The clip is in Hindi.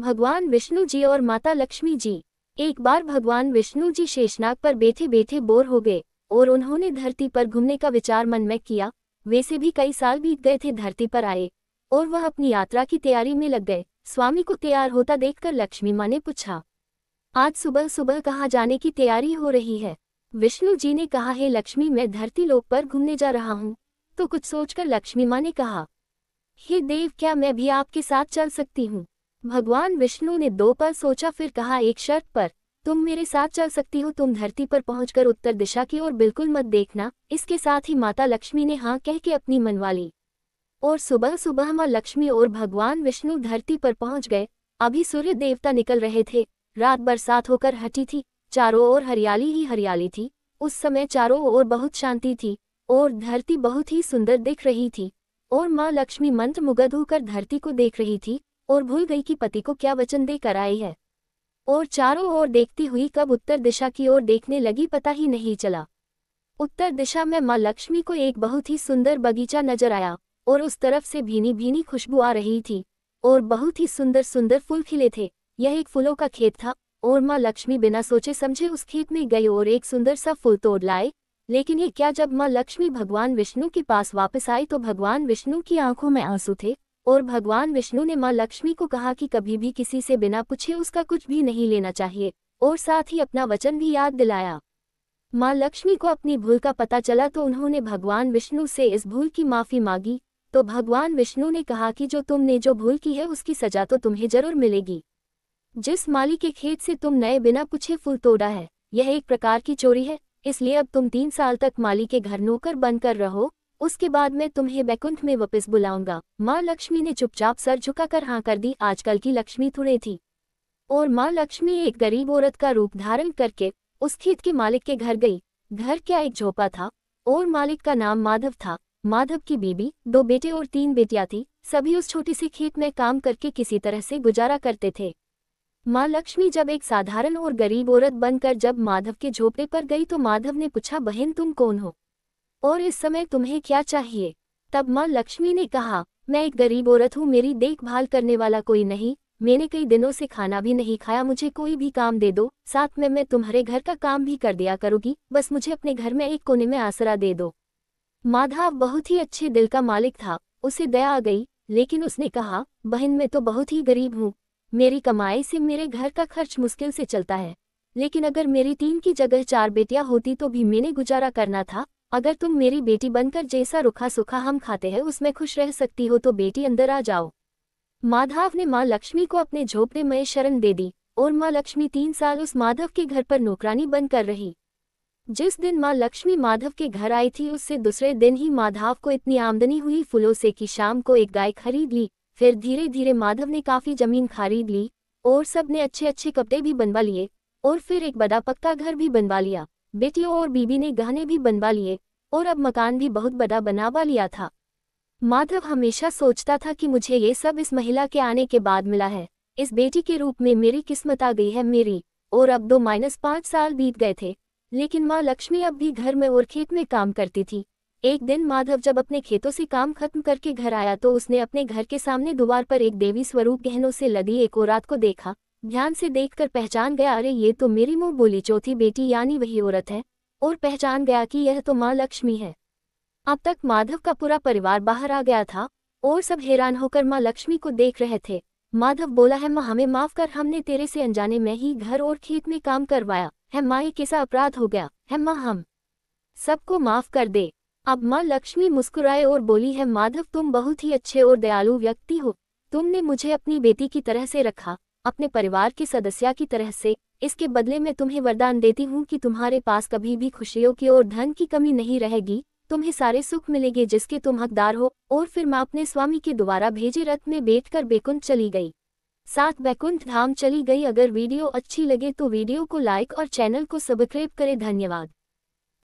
भगवान विष्णु जी और माता लक्ष्मी जी एक बार भगवान विष्णु जी शेषनाग पर बैठे बैठे बोर हो गए और उन्होंने धरती पर घूमने का विचार मन में किया वैसे भी कई साल बीत गए थे धरती पर आए और वह अपनी यात्रा की तैयारी में लग गए स्वामी को तैयार होता देखकर लक्ष्मी माँ ने पूछा आज सुबह सुबह कहाँ जाने की तैयारी हो रही है विष्णु जी ने कहा है लक्ष्मी मैं धरती लोक पर घूमने जा रहा हूँ तो कुछ सोचकर लक्ष्मी माँ ने कहा हे देव क्या मैं भी आपके साथ चल सकती हूँ भगवान विष्णु ने दो पर सोचा फिर कहा एक शर्त पर तुम मेरे साथ चल सकती हो तुम धरती पर पहुंचकर उत्तर दिशा की ओर बिल्कुल मत देखना इसके साथ ही माता लक्ष्मी ने हाँ कह के अपनी मनवा ली और सुबह सुबह माँ लक्ष्मी और भगवान विष्णु धरती पर पहुंच गए अभी सूर्य देवता निकल रहे थे रात बरसात होकर हटी थी चारों ओर हरियाली ही हरियाली थी उस समय चारों ओर बहुत शांति थी और धरती बहुत ही सुंदर दिख रही थी और माँ लक्ष्मी मंत्र मुगध होकर धरती को देख रही थी और भूल गई कि पति को क्या वचन देकर आई है और चारों ओर देखती हुई कब उत्तर दिशा की ओर देखने लगी पता ही नहीं चला उत्तर दिशा में माँ लक्ष्मी को एक बहुत ही सुंदर बगीचा नजर आया और उस तरफ से भीनी भीनी खुशबू आ रही थी और बहुत ही सुंदर सुंदर फूल खिले थे यह एक फूलों का खेत था और माँ लक्ष्मी बिना सोचे समझे उस खेत में गई और एक सुंदर सा फूल तोड़ लाए लेकिन ये क्या जब माँ लक्ष्मी भगवान विष्णु के पास वापस आई तो भगवान विष्णु की आंखों में आंसू थे और भगवान विष्णु ने मां लक्ष्मी को कहा कि कभी भी किसी से बिना पूछे उसका कुछ भी नहीं लेना चाहिए और साथ ही अपना वचन भी याद दिलाया मां लक्ष्मी को अपनी भूल का पता चला तो उन्होंने भगवान विष्णु से इस भूल की माफ़ी मांगी तो भगवान विष्णु ने कहा कि जो तुमने जो भूल की है उसकी सजा तो तुम्हें जरूर मिलेगी जिस माली के खेत से तुम नए बिना पूछे फूल तोड़ा है यह एक प्रकार की चोरी है इसलिए अब तुम तीन साल तक माली के घर नौकर बनकर रहो उसके बाद मैं तुम्हें बैकुंठ में वापस बुलाऊंगा माँ लक्ष्मी ने चुपचाप सर झुकाकर हाँ कर दी आजकल की लक्ष्मी थोड़े थी और माँ लक्ष्मी एक गरीब औरत का रूप धारण करके उस खेत के मालिक के घर गई घर क्या एक झोपा था और मालिक का नाम माधव था माधव की बीबी दो बेटे और तीन बेटियां थी सभी उस छोटी सी खेत में काम करके किसी तरह से गुजारा करते थे माँ लक्ष्मी जब एक साधारण और गरीब औरत बनकर जब माधव के झोपड़े पर गई तो माधव ने पूछा बहन तुम कौन हो और इस समय तुम्हें क्या चाहिए तब माँ लक्ष्मी ने कहा मैं एक गरीब औरत हूँ मेरी देखभाल करने वाला कोई नहीं मैंने कई दिनों से खाना भी नहीं खाया मुझे कोई भी काम दे दो साथ में मैं तुम्हारे घर का काम भी कर दिया करूँगी बस मुझे अपने घर में एक कोने में आसरा दे दो माधव बहुत ही अच्छे दिल का मालिक था उसे दया आ गई लेकिन उसने कहा बहन मैं तो बहुत ही गरीब हूँ मेरी कमाई से मेरे घर का खर्च मुश्किल से चलता है लेकिन अगर मेरी तीन की जगह चार बेटियां होती तो भी मैंने गुजारा करना था अगर तुम मेरी बेटी बनकर जैसा रुखा सुखा हम खाते हैं उसमें खुश रह सकती हो तो बेटी अंदर आ जाओ माधव ने माँ लक्ष्मी को अपने झोपड़े में शरण दे दी और माँ लक्ष्मी तीन साल उस माधव के घर पर नौकरानी बनकर रही जिस दिन माँ लक्ष्मी माधव के घर आई थी उससे दूसरे दिन ही माधव को इतनी आमदनी हुई फूलों से कि शाम को एक गाय खरीद ली फिर धीरे धीरे माधव ने काफ़ी जमीन खरीद ली और सब ने अच्छे अच्छे कपड़े भी बनवा लिए और फिर एक बड़ा पक्का घर भी बनवा लिया बेटियों और बीबी ने गहने भी बनवा लिए और अब मकान भी बहुत बड़ा बनावा लिया था माधव हमेशा सोचता था कि मुझे ये सब इस महिला के आने के बाद मिला है इस बेटी के रूप में मेरी किस्मत आ गई है मेरी और अब दो माइनस पाँच साल बीत गए थे लेकिन माँ लक्ष्मी अब भी घर में और खेत में काम करती थी एक दिन माधव जब अपने खेतों से काम खत्म करके घर आया तो उसने अपने घर के सामने दुवार पर एक देवी स्वरूप गहनों से लदी एक औरत को देखा ध्यान से देखकर पहचान गया अरे ये तो मेरी मुंह बोली चौथी बेटी यानी वही औरत है और पहचान गया कि यह तो माँ लक्ष्मी है अब तक माधव का पूरा परिवार बाहर आ गया था और सब हैरान होकर माँ लक्ष्मी को देख रहे थे माधव बोला है माँ हमें माफ कर हमने तेरे से अनजाने में ही घर और खेत में काम करवाया है माँ ये कैसा अपराध हो गया है माँ हम सबको माफ कर दे अब माँ लक्ष्मी मुस्कुराए और बोली है माधव तुम बहुत ही अच्छे और दयालु व्यक्ति हो तुमने मुझे अपनी बेटी की तरह से रखा अपने परिवार की सदस्या की तरह से इसके बदले में तुम्हें वरदान देती हूँ कि तुम्हारे पास कभी भी खुशियों की और धन की कमी नहीं रहेगी तुम्हें सारे सुख मिलेंगे जिसके तुम हकदार हो और फिर मैं अपने स्वामी के द्वारा भेजे रथ में बैठकर बेकुंठ चली गई साथ बैकुंठ धाम चली गई अगर वीडियो अच्छी लगे तो वीडियो को लाइक और चैनल को सब्सक्राइब करें धन्यवाद